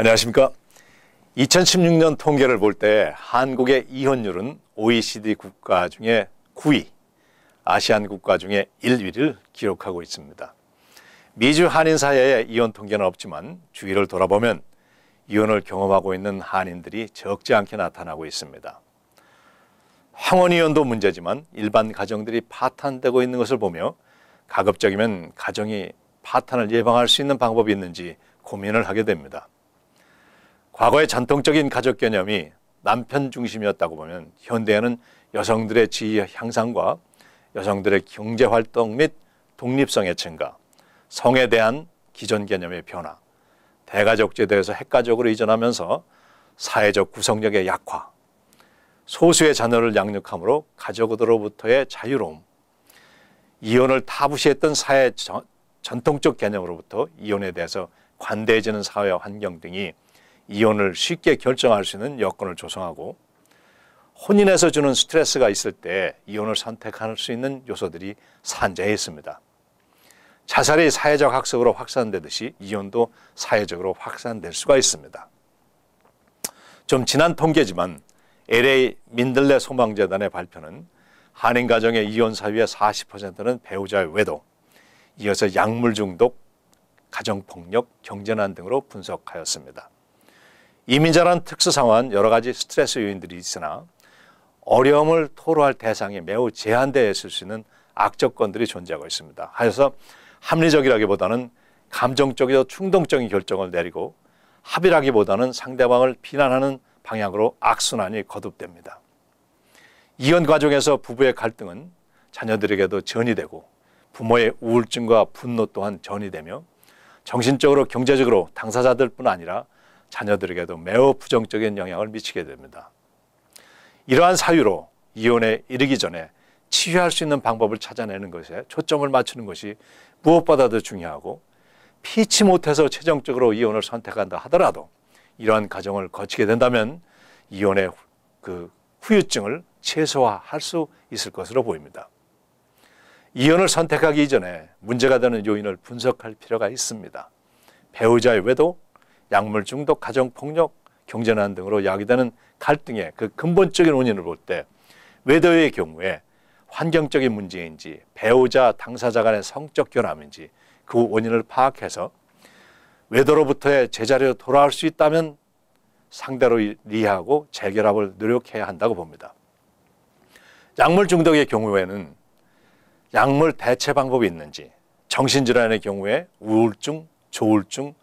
안녕하십니까. 2016년 통계를 볼 때 한국의 이혼율은 OECD 국가 중에 9위, 아시안 국가 중에 1위를 기록하고 있습니다. 미주 한인 사회에 이혼 통계는 없지만 주위를 돌아보면 이혼을 경험하고 있는 한인들이 적지 않게 나타나고 있습니다. 황혼 이혼도 문제지만 일반 가정들이 파탄되고 있는 것을 보며 가급적이면 가정이 파탄을 예방할 수 있는 방법이 있는지 고민을 하게 됩니다. 과거의 전통적인 가족 개념이 남편 중심이었다고 보면 현대에는 여성들의 지위 향상과 여성들의 경제 활동 및 독립성의 증가, 성에 대한 기존 개념의 변화, 대가족 제도에서 핵가족으로 이전하면서 사회적 구성력의 약화, 소수의 자녀를 양육함으로 가족으로부터의 자유로움, 이혼을 타부시했던 사회 전통적 개념으로부터 이혼에 대해서 관대해지는 사회 환경 등이 이혼을 쉽게 결정할 수 있는 여건을 조성하고 혼인에서 주는 스트레스가 있을 때 이혼을 선택할 수 있는 요소들이 산재해 있습니다. 자살이 사회적 학습으로 확산되듯이 이혼도 사회적으로 확산될 수가 있습니다. 좀 지난 통계지만 LA 민들레 소망재단의 발표는 한인 가정의 이혼 사유의 40%는 배우자의 외도, 이어서 약물 중독, 가정폭력, 경제난 등으로 분석하였습니다. 이민자란 특수상황 여러 가지 스트레스 요인들이 있으나 어려움을 토로할 대상이 매우 제한되어 있을 수 있는 악조건들이 존재하고 있습니다. 하여서 합리적이라기보다는 감정적이고 충동적인 결정을 내리고 합의라기보다는 상대방을 비난하는 방향으로 악순환이 거듭됩니다. 이혼 과정에서 부부의 갈등은 자녀들에게도 전이 되고 부모의 우울증과 분노 또한 전이 되며 정신적으로 경제적으로 당사자들뿐 아니라 자녀들에게도 매우 부정적인 영향을 미치게 됩니다. 이러한 사유로 이혼에 이르기 전에 치유할 수 있는 방법을 찾아내는 것에 초점을 맞추는 것이 무엇보다도 중요하고 피치 못해서 최종적으로 이혼을 선택한다 하더라도 이러한 과정을 거치게 된다면 이혼의 그 후유증을 최소화할 수 있을 것으로 보입니다. 이혼을 선택하기 이전에 문제가 되는 요인을 분석할 필요가 있습니다. 배우자의 외도 약물 중독, 가정 폭력, 경제난 등으로 야기되는 갈등의 그 근본적인 원인을 볼 때 외도의 경우에 환경적인 문제인지 배우자 당사자 간의 성적 결함인지 그 원인을 파악해서 외도로부터의 제자리로 돌아올 수 있다면 상대로 이해하고 재결합을 노력해야 한다고 봅니다. 약물 중독의 경우에는 약물 대체 방법이 있는지 정신질환의 경우에 우울증, 조울증,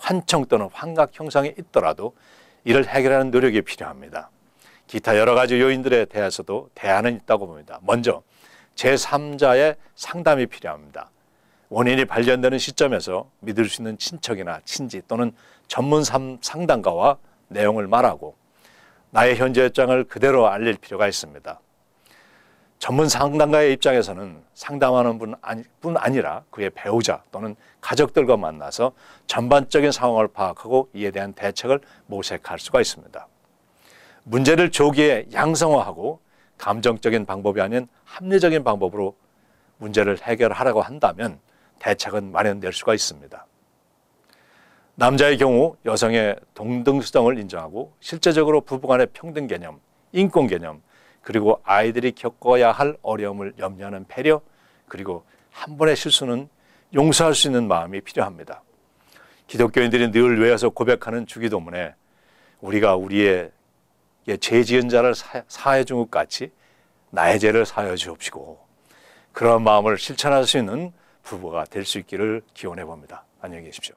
환청 또는 환각 형상이 있더라도 이를 해결하는 노력이 필요합니다. 기타 여러 가지 요인들에 대해서도 대안은 있다고 봅니다. 먼저 제3자의 상담이 필요합니다. 원인이 발견되는 시점에서 믿을 수 있는 친척이나 친지 또는 전문 상담가와 내용을 말하고 나의 현재 입장을 그대로 알릴 필요가 있습니다. 전문 상담가의 입장에서는 상담하는 분, 아니, 뿐 아니라 그의 배우자 또는 가족들과 만나서 전반적인 상황을 파악하고 이에 대한 대책을 모색할 수가 있습니다. 문제를 조기에 양성화하고 감정적인 방법이 아닌 합리적인 방법으로 문제를 해결하라고 한다면 대책은 마련될 수가 있습니다. 남자의 경우 여성의 동등수정을 인정하고 실제적으로 부부간의 평등 개념, 인권 개념, 그리고 아이들이 겪어야 할 어려움을 염려하는 배려, 그리고 한 번의 실수는 용서할 수 있는 마음이 필요합니다. 기독교인들이 늘 외워서 고백하는 주기도문에 우리가 우리의 죄 지은 자를 사해 준 것 같이 나의 죄를 사해 주옵시고 그런 마음을 실천할 수 있는 부부가 될 수 있기를 기원해 봅니다. 안녕히 계십시오.